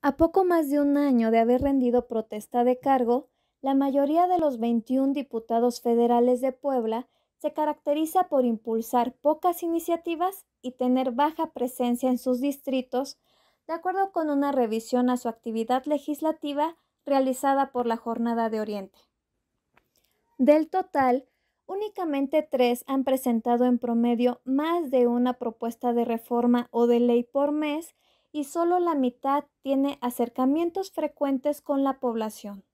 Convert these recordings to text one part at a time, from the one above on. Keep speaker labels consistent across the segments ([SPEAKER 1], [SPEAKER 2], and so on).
[SPEAKER 1] A poco más de un año de haber rendido protesta de cargo, la mayoría de los 21 diputados federales de Puebla se caracteriza por impulsar pocas iniciativas y tener baja presencia en sus distritos, de acuerdo con una revisión a su actividad legislativa realizada por la Jornada de Oriente. Del total, únicamente tres han presentado en promedio más de una propuesta de reforma o de ley por mes y solo la mitad tiene acercamientos frecuentes con la población.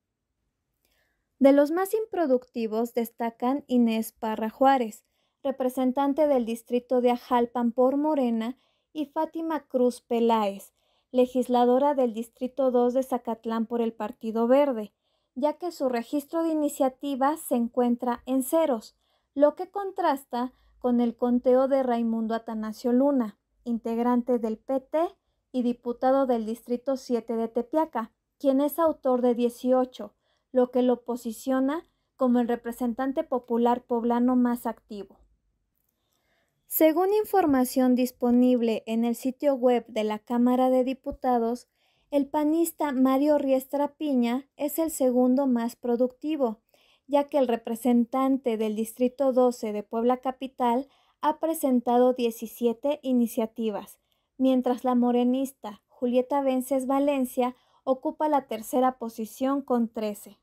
[SPEAKER 1] De los más improductivos destacan Inés Parra Juárez, representante del distrito de Ajalpan por Morena, y Fátima Cruz Peláez, legisladora del Distrito 2 de Zacatlán por el Partido Verde, ya que su registro de iniciativas se encuentra en ceros, lo que contrasta con el conteo de Raimundo Atanasio Luna, integrante del PT y diputado del Distrito 7 de Tepiaca, quien es autor de 18, lo que lo posiciona como el representante popular poblano más activo. Según información disponible en el sitio web de la Cámara de Diputados, el panista Mario Riestra Piña es el segundo más productivo, ya que el representante del Distrito 12 de Puebla Capital ha presentado 17 iniciativas, mientras la morenista Julieta Vences Valencia ocupa la tercera posición con 13.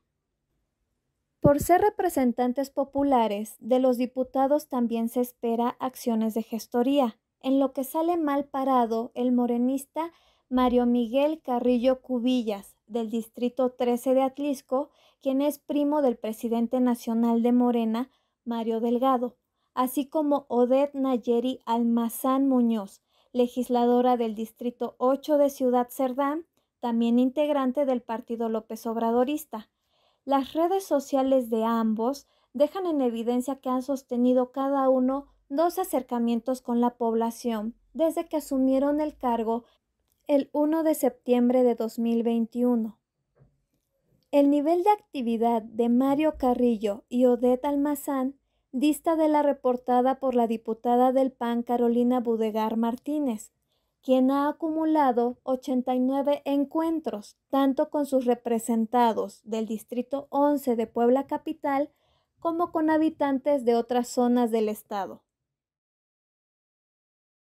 [SPEAKER 1] Por ser representantes populares, de los diputados también se espera acciones de gestoría, en lo que sale mal parado el morenista Mario Miguel Carrillo Cubillas, del Distrito 13 de Atlisco, quien es primo del presidente nacional de Morena, Mario Delgado, así como Odette Nayeri Almazán Muñoz, legisladora del Distrito 8 de Ciudad Cerdán, también integrante del Partido López Obradorista. Las redes sociales de ambos dejan en evidencia que han sostenido cada uno dos acercamientos con la población desde que asumieron el cargo el 1 de septiembre de 2021. El nivel de actividad de Mario Carrillo y Odette Almazán dista de la reportada por la diputada del PAN Carolina Budegar Martínez, quien ha acumulado 89 encuentros, tanto con sus representados del Distrito 11 de Puebla Capital como con habitantes de otras zonas del estado.